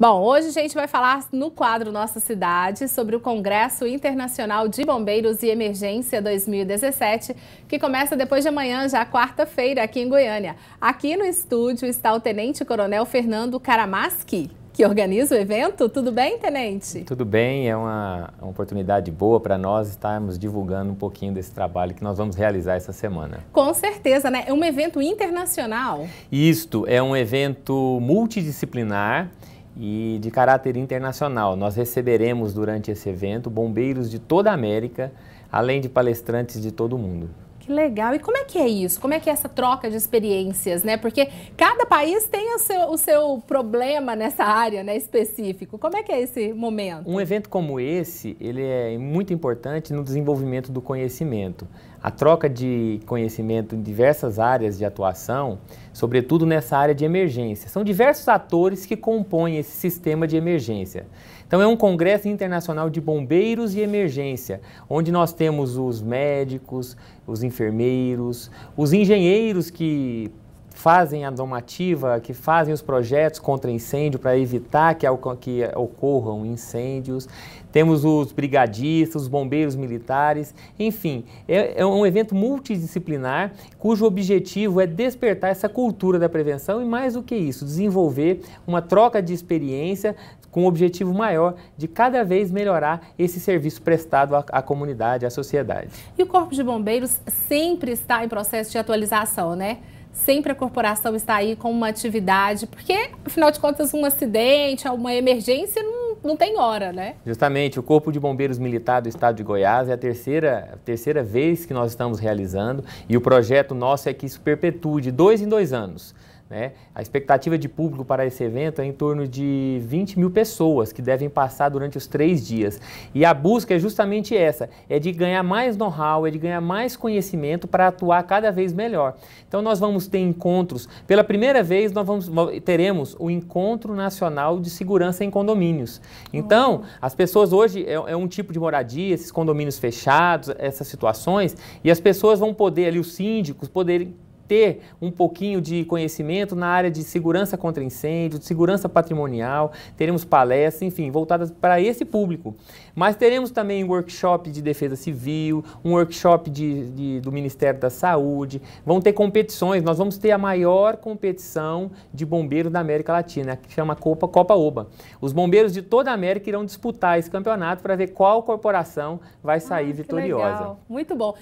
Bom, hoje a gente vai falar no quadro Nossa Cidade sobre o Congresso Internacional de Bombeiros e Emergência 2017, que começa depois de amanhã, já quarta-feira, aqui em Goiânia. Aqui no estúdio está o Tenente Coronel Fernando Karamaski, que organiza o evento. Tudo bem, Tenente? Tudo bem, é uma, uma oportunidade boa para nós estarmos divulgando um pouquinho desse trabalho que nós vamos realizar essa semana. Com certeza, né? É um evento internacional. Isto, é um evento multidisciplinar e de caráter internacional. Nós receberemos durante esse evento bombeiros de toda a América, além de palestrantes de todo o mundo. Que legal. E como é que é isso? Como é que é essa troca de experiências, né? Porque cada país tem o seu, o seu problema nessa área, né, específico. Como é que é esse momento? Um evento como esse, ele é muito importante no desenvolvimento do conhecimento. A troca de conhecimento em diversas áreas de atuação, sobretudo nessa área de emergência. São diversos atores que compõem esse sistema de emergência. Então é um congresso internacional de bombeiros e emergência, onde nós temos os médicos, os enfermeiros, os engenheiros que fazem a domativa, que fazem os projetos contra incêndio para evitar que, que ocorram incêndios. Temos os brigadistas, os bombeiros militares, enfim, é, é um evento multidisciplinar cujo objetivo é despertar essa cultura da prevenção e, mais do que isso, desenvolver uma troca de experiência com o objetivo maior de cada vez melhorar esse serviço prestado à, à, comunidade, à sociedade. E o Corpo de Bombeiros sempre está em processo de atualização, né? Sempre a corporação está aí com uma atividade, porque, afinal de contas, um acidente, uma emergência não, não tem hora, né? Justamente, o Corpo de Bombeiros Militar do Estado de Goiás é a terceira, a terceira vez que nós estamos realizando e o projeto nosso é que isso perpetue de dois em dois anos. Né? A expectativa de público para esse evento é em torno de 20 mil pessoas que devem passar durante os três dias. E a busca é justamente essa: é de ganhar mais know-how, é de ganhar mais conhecimento para atuar cada vez melhor. Então, nós vamos ter encontros. Pela primeira vez, nós vamos, teremos o Encontro Nacional de Segurança em Condomínios. Então, as pessoas hoje é, é um tipo de moradia, esses condomínios fechados, essas situações, e as pessoas vão poder, ali, os síndicos, poderem ter um pouquinho de conhecimento na área de segurança contra incêndio, de segurança patrimonial, teremos palestras, enfim, voltadas para esse público. Mas teremos também um workshop de defesa civil, um workshop de, de, do Ministério da Saúde, vão ter competições, nós vamos ter a maior competição de bombeiros da América Latina, que chama Copa, Copa Oba. Os bombeiros de toda a América irão disputar esse campeonato para ver qual corporação vai sair ah, vitoriosa. Muito bom.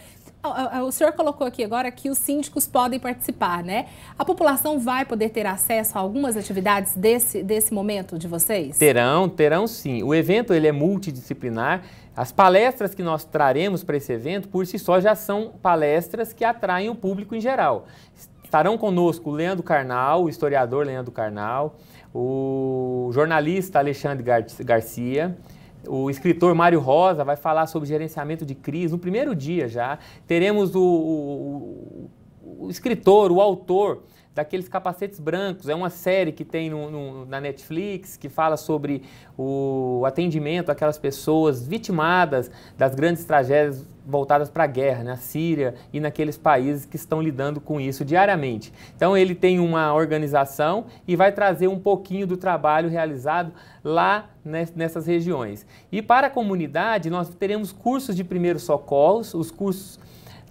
O senhor colocou aqui agora que os síndicos podem participar, né? A população vai poder ter acesso a algumas atividades desse, desse momento de vocês? Terão, terão sim. O evento ele é multidisciplinar. As palestras que nós traremos para esse evento, por si só, já são palestras que atraem o público em geral. Estarão conosco o Leandro Carnal, o historiador Leandro Carnal, o jornalista Alexandre Gar Garcia, o escritor Mário Rosa vai falar sobre gerenciamento de crise no primeiro dia já. Teremos o, o, o escritor, o autor daqueles capacetes brancos. É uma série que tem no, no, na Netflix que fala sobre o atendimento àquelas pessoas vitimadas das grandes tragédias voltadas para né? a guerra, na Síria e naqueles países que estão lidando com isso diariamente. Então ele tem uma organização e vai trazer um pouquinho do trabalho realizado lá nessas regiões. E para a comunidade nós teremos cursos de primeiros socorros, os cursos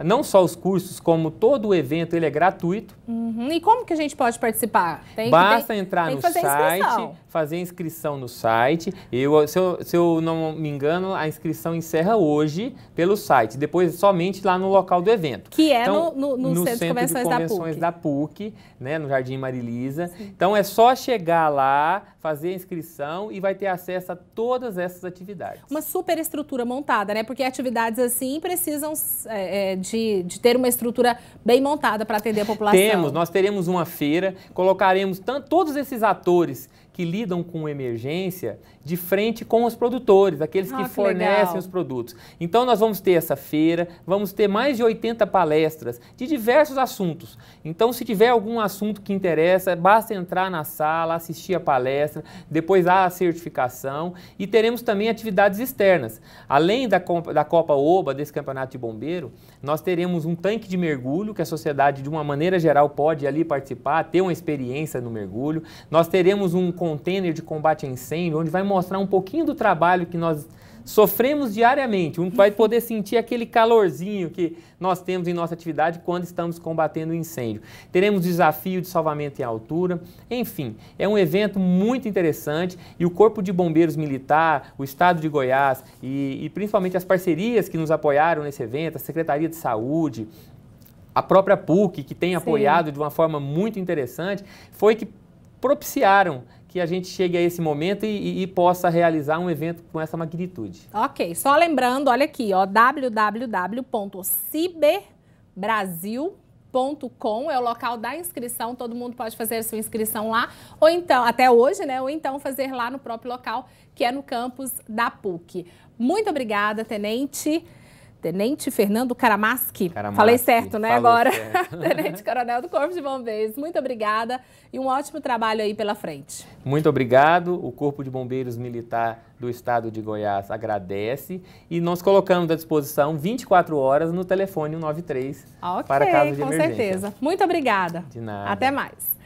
não só os cursos, como todo o evento, ele é gratuito. Uhum. E como que a gente pode participar? Tem Basta entrar tem no fazer site, inscrição. fazer inscrição no site. Eu se, eu, se eu não me engano, a inscrição encerra hoje pelo site, depois somente lá no local do evento. Que é então, no, no, no, no Centro, Centro de Convenções, de Convenções da PUC, da PUC né, no Jardim Marilisa. Sim. Então é só chegar lá, fazer a inscrição e vai ter acesso a todas essas atividades. Uma super estrutura montada, né? Porque atividades assim precisam é, é, de de, de ter uma estrutura bem montada para atender a população? Temos, nós teremos uma feira, colocaremos todos esses atores que lidam com emergência de frente com os produtores, aqueles ah, que, que fornecem legal. os produtos. Então nós vamos ter essa feira, vamos ter mais de 80 palestras de diversos assuntos. Então se tiver algum assunto que interessa, basta entrar na sala, assistir a palestra, depois há a certificação e teremos também atividades externas. Além da, da Copa Oba, desse campeonato de bombeiro, nós teremos um tanque de mergulho que a sociedade de uma maneira geral pode ali participar, ter uma experiência no mergulho. Nós teremos um container de combate a incêndio, onde vai mostrar um pouquinho do trabalho que nós sofremos diariamente. Um vai poder sentir aquele calorzinho que nós temos em nossa atividade quando estamos combatendo o incêndio. Teremos desafio de salvamento em altura. Enfim, é um evento muito interessante e o Corpo de Bombeiros Militar, o Estado de Goiás e, e principalmente as parcerias que nos apoiaram nesse evento, a Secretaria de Saúde, a própria PUC, que tem apoiado Sim. de uma forma muito interessante, foi que propiciaram que a gente chegue a esse momento e, e, e, possa realizar um evento com essa magnitude. Ok, só lembrando, olha aqui, ó, www.ciberbrasil.com é o local da inscrição, todo mundo pode fazer a sua inscrição lá, ou então, até hoje, né, ou então fazer lá no próprio local, que é no campus da PUC. Muito obrigada, Tenente. Tenente Fernando Karamaski. Falei certo, né, Falou agora? Certo. Tenente Coronel do Corpo de Bombeiros, muito obrigada e um ótimo trabalho aí pela frente. Muito obrigado. O Corpo de Bombeiros Militar do Estado de Goiás agradece e nós colocamos à disposição 24 horas no telefone 193 okay, para caso de com emergência. Com certeza. Muito obrigada. De nada. Até mais.